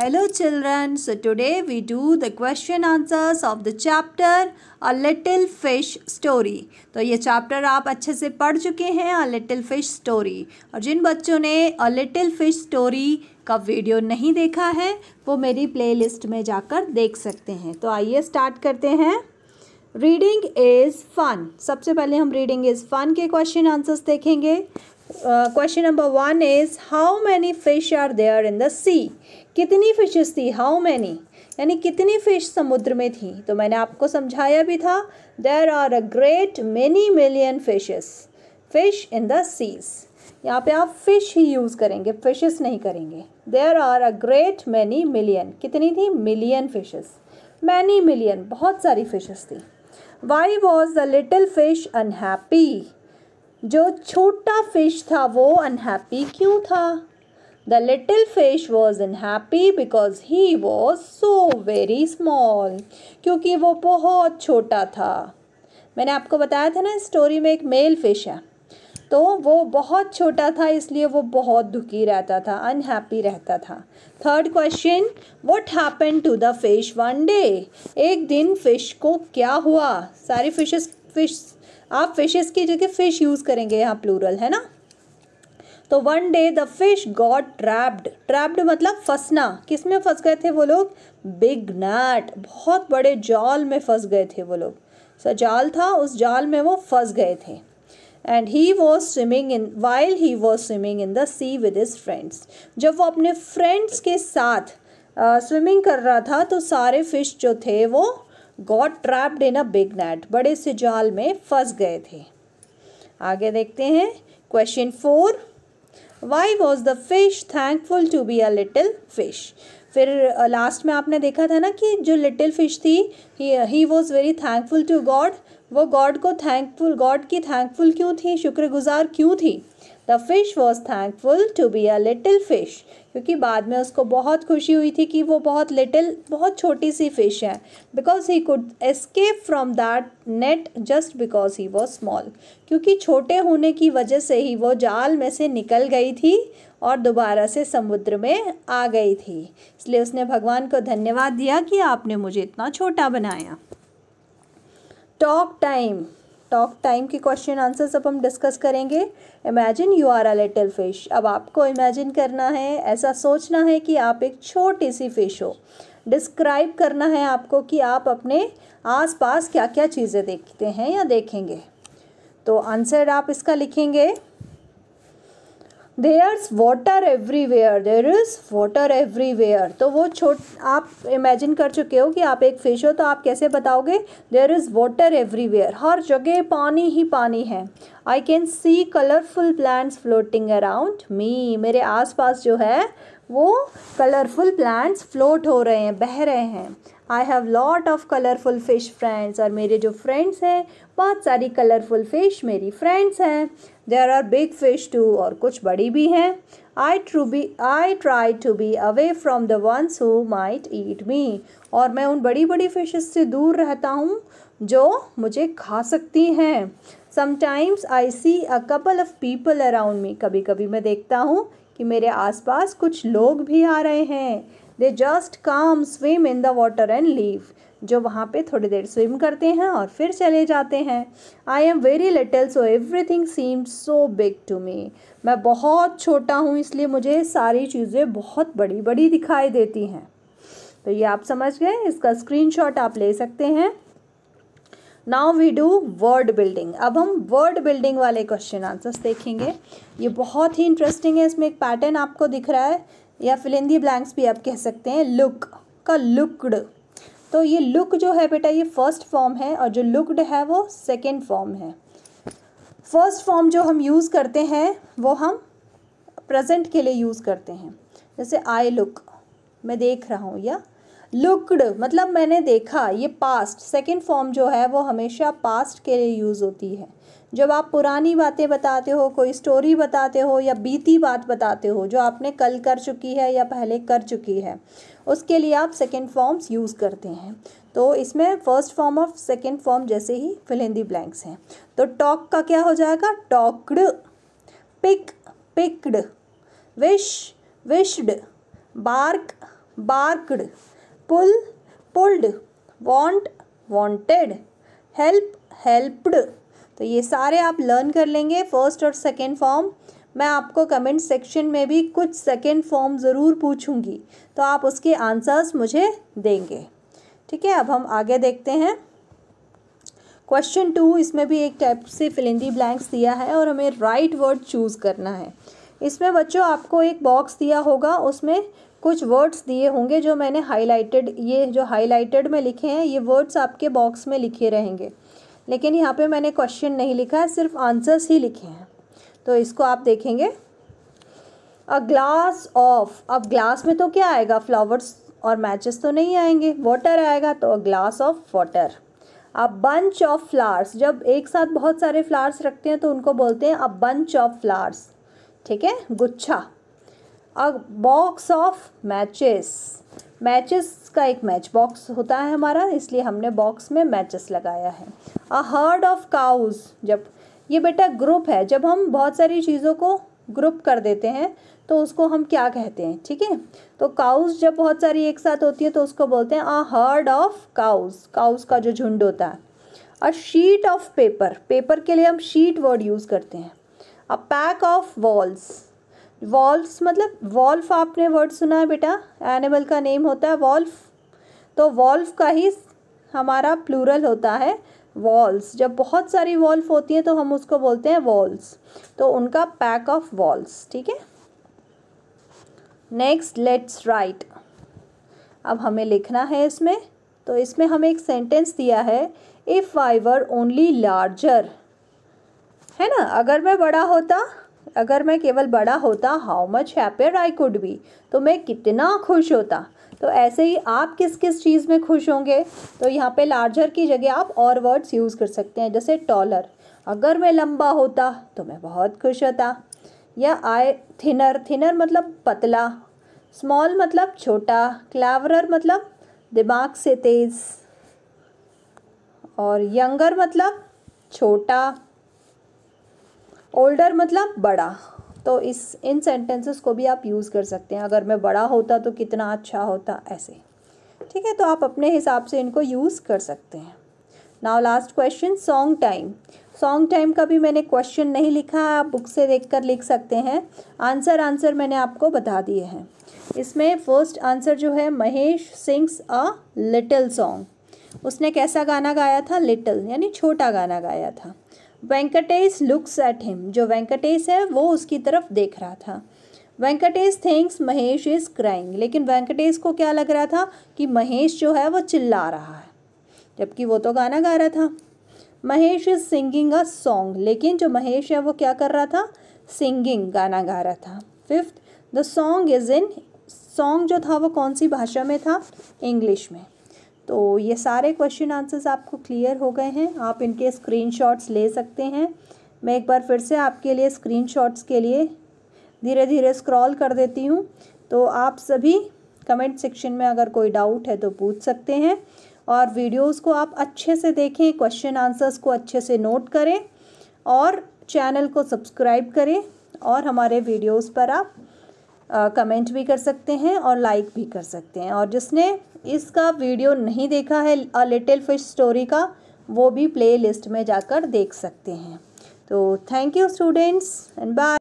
Hello children, so today we do the question answers of the chapter A Little Fish Story. तो ये chapter आप अच्छे से पढ़ चुके हैं A Little Fish Story. और जिन बच्चों ने A Little Fish Story का वीडियो नहीं देखा है वो मेरी प्लेलिस्ट में जाकर देख सकते हैं तो आइए स्टार्ट करते हैं रीडिंग इज़ फन सबसे पहले हम रीडिंग इज़ फन के क्वेश्चन आंसर्स देखेंगे question number one is how many fish are there in the sea कितनी फिशेस थी हाउ मैनी यानी कितनी फिश समुद्र में थी तो मैंने आपको समझाया भी था there are a great many million fishes fish in the seas यहाँ पे आप फिश ही यूज़ करेंगे फिशेस नहीं करेंगे there are a great many million कितनी थी मिलियन फिशेस मैनी मिलियन बहुत सारी फिशेस थी why was the little fish unhappy जो छोटा फिश था वो अनहैप्पी क्यों था the little fish was unhappy because he was so very small क्योंकि वो बहुत छोटा था मैंने आपको बताया था ना इस स्टोरी में एक मेल फिश है तो वो बहुत छोटा था इसलिए वो बहुत दुखी रहता था अनहैप्पी रहता था third question what happen to the fish one day एक दिन फिश को क्या हुआ सारी फिशेस फिश आप फिशेस की जगह फ़िश यूज़ करेंगे यहाँ प्लूरल है ना तो one day the fish got trapped trapped मतलब फंसना किस में फंस गए थे वो लोग बिग नैट बहुत बड़े जाल में फंस गए थे वो लोग सो जाल था उस जाल में वो फंस गए थे and he was swimming in while he was swimming in the sea with his friends जब वो अपने फ्रेंड्स के साथ स्विमिंग uh, कर रहा था तो सारे फिश जो थे वो got trapped in a big net बड़े से जाल में फंस गए थे आगे देखते हैं question four why was the fish thankful to be a little fish फिर लास्ट में आपने देखा था ना कि जो लिटिल फिश थी he was very thankful to God वो गॉड को थैंकफुल गॉड की थैंकफुल क्यों थी शुक्रगुजार क्यों थी the fish was thankful to be a little fish क्योंकि बाद में उसको बहुत खुशी हुई थी कि वो बहुत लिटिल बहुत छोटी सी फिश है because he could escape from that net just because he was small क्योंकि छोटे होने की वजह से ही वो जाल में से निकल गई थी और दोबारा से समुद्र में आ गई थी इसलिए उसने भगवान को धन्यवाद दिया कि आपने मुझे इतना छोटा बनाया टॉक टाइम टॉक टाइम के क्वेश्चन आंसर्स अब हम डिस्कस करेंगे imagine you are a little fish अब आपको इमेजिन करना है ऐसा सोचना है कि आप एक छोटी सी फिश हो डिस्क्राइब करना है आपको कि आप अपने आसपास क्या क्या चीज़ें देखते हैं या देखेंगे तो आंसर आप इसका लिखेंगे there's water everywhere there is water everywhere तो वो छोट आप इमेजिन कर चुके हो कि आप एक फ़िश हो तो आप कैसे बताओगे देयर इज़ वाटर एवरीवेयर हर जगह पानी ही पानी है I can see colourful plants floating around me मेरे आसपास जो है वो कलरफुल प्लांट्स फ्लोट हो रहे हैं बह रहे हैं I have lot of colourful fish friends और मेरे जो फ्रेंड्स हैं बहुत सारी कलरफुल फ़िश मेरी फ्रेंड्स हैं there are big fish too और कुछ बड़ी भी हैं I true be I try to be away from the ones who might eat me और मैं उन बड़ी बड़ी फिशेस से दूर रहता हूँ जो मुझे खा सकती हैं sometimes I see a couple of people around me कभी कभी मैं देखता हूँ कि मेरे आसपास कुछ लोग भी आ रहे हैं they just come swim in the water and leave जो वहाँ पे थोड़ी देर स्विम करते हैं और फिर चले जाते हैं I am very little so everything seem so big to me मैं बहुत छोटा हूँ इसलिए मुझे सारी चीज़ें बहुत बड़ी बड़ी दिखाई देती हैं तो ये आप समझ गए इसका स्क्रीनशॉट आप ले सकते हैं now we do word building अब हम वर्ड बिल्डिंग वाले क्वेश्चन आंसर्स देखेंगे ये बहुत ही इंटरेस्टिंग है इसमें एक पैटर्न आपको दिख रहा है या फिलिंदी ब्लैंक्स भी आप कह सकते हैं लुक का लुकड तो ये लुक जो है बेटा ये फर्स्ट फॉर्म है और जो लुकड है वो सेकेंड फॉर्म है फर्स्ट फॉर्म जो हम यूज़ करते हैं वो हम प्रेजेंट के लिए यूज़ करते हैं जैसे आई लुक मैं देख रहा हूँ या लुकड मतलब मैंने देखा ये पास्ट सेकेंड फॉर्म जो है वो हमेशा पास्ट के लिए यूज़ होती है जब आप पुरानी बातें बताते हो कोई स्टोरी बताते हो या बीती बात बताते हो जो आपने कल कर चुकी है या पहले कर चुकी है उसके लिए आप सेकेंड फॉर्म्स यूज़ करते हैं तो इसमें first form of second form जैसे ही फिलिंदी ब्लैंक्स हैं तो टॉक का क्या हो जाएगा talked pick picked wish wished bark barked pull pulled want wanted help helped तो ये सारे आप लर्न कर लेंगे फर्स्ट और सेकेंड फॉर्म मैं आपको कमेंट सेक्शन में भी कुछ सेकेंड फॉर्म ज़रूर पूछूंगी तो आप उसके आंसर्स मुझे देंगे ठीक है अब हम आगे देखते हैं क्वेश्चन टू इसमें भी एक टाइप से फिलिंदी ब्लैंक्स दिया है और हमें राइट वर्ड चूज़ करना है इसमें बच्चों आपको एक बॉक्स दिया होगा उसमें कुछ वर्ड्स दिए होंगे जो मैंने हाईलाइटेड ये जो हाईलाइटेड में लिखे हैं ये वर्ड्स आपके बॉक्स में लिखे रहेंगे लेकिन यहाँ पे मैंने क्वेश्चन नहीं लिखा है सिर्फ आंसर्स ही लिखे हैं तो इसको आप देखेंगे अ ग्लास ऑफ अब ग्लास में तो क्या आएगा फ्लावर्स और मैचेस तो नहीं आएंगे वाटर आएगा तो a glass of water a bunch of flowers जब एक साथ बहुत सारे फ्लावर्स रखते हैं तो उनको बोलते हैं अ बंच ऑफ फ्लावर्स ठीक है गुच्छा a box of matches matches का एक मैच बॉक्स होता है हमारा इसलिए हमने बॉक्स में मैचेस लगाया है अ हर्ड ऑफ काउज जब ये बेटा ग्रुप है जब हम बहुत सारी चीज़ों को ग्रुप कर देते हैं तो उसको हम क्या कहते हैं ठीक है तो काउज जब बहुत सारी एक साथ होती है तो उसको बोलते हैं a herd of cows cows का जो झुंड होता है a sheet of paper paper के लिए हम शीट वर्ड यूज़ करते हैं a pack of wolves wolf मतलब वॉल्फ आपने वर्ड सुना है बेटा एनिमल का नेम होता है वॉल्फ तो वॉल्फ का ही हमारा प्लूरल होता है वॉल्स जब बहुत सारी वॉल्फ होती हैं तो हम उसको बोलते हैं वॉल्स तो उनका पैक ऑफ वॉल्स ठीक है नेक्स्ट लेट्स राइट अब हमें लिखना है इसमें तो इसमें हमें एक सेंटेंस दिया है if I were only larger है ना अगर मैं बड़ा होता अगर मैं केवल बड़ा होता how much happier I could be तो मैं कितना खुश होता तो ऐसे ही आप किस किस चीज़ में खुश होंगे तो यहाँ पे लार्जर की जगह आप और वर्ड्स यूज़ कर सकते हैं जैसे टॉलर अगर मैं लंबा होता तो मैं बहुत खुश होता या आई थिनर थिनर मतलब पतला स्मॉल मतलब छोटा क्लेवरर मतलब दिमाग से तेज़ और यंगर मतलब छोटा ओल्डर मतलब बड़ा तो इस इन सेंटेंसेस को भी आप यूज़ कर सकते हैं अगर मैं बड़ा होता तो कितना अच्छा होता ऐसे ठीक है तो आप अपने हिसाब से इनको यूज़ कर सकते हैं now last question song time song time का भी मैंने क्वेश्चन नहीं लिखा है आप बुक से देख कर लिख सकते हैं आंसर आंसर मैंने आपको बता दिए हैं इसमें फर्स्ट आंसर जो है Mahesh sings a little song उसने कैसा गाना गाया था लिटिल यानी छोटा गाना गाया था वेंकटेश लुक्स एट हिम जो वेंकटेश है वो उसकी तरफ देख रहा था Venkatesh thinks Mahesh is crying लेकिन वेंकटेश को क्या लग रहा था कि महेश जो है वो चिल्ला रहा है जबकि वो तो गाना गा रहा था Mahesh is singing a song लेकिन जो महेश है वो क्या कर रहा था सिंगिंग गाना गा रहा था fifth the song is in song जो था वो कौन सी भाषा में था इंग्लिश में तो ये सारे क्वेश्चन आंसर्स आपको क्लियर हो गए हैं आप इनके स्क्रीनशॉट्स ले सकते हैं मैं एक बार फिर से आपके लिए स्क्रीनशॉट्स के लिए धीरे धीरे स्क्रॉल कर देती हूँ तो आप सभी कमेंट सेक्शन में अगर कोई डाउट है तो पूछ सकते हैं और वीडियोस को आप अच्छे से देखें क्वेश्चन आंसर्स को अच्छे से नोट करें और चैनल को सब्सक्राइब करें और हमारे वीडियोस पर आप कमेंट भी कर सकते हैं और लाइक भी कर सकते हैं और जिसने इसका वीडियो नहीं देखा है अ लिटिल फिश स्टोरी का वो भी प्ले लिस्ट में जाकर देख सकते हैं तो thank you students and bye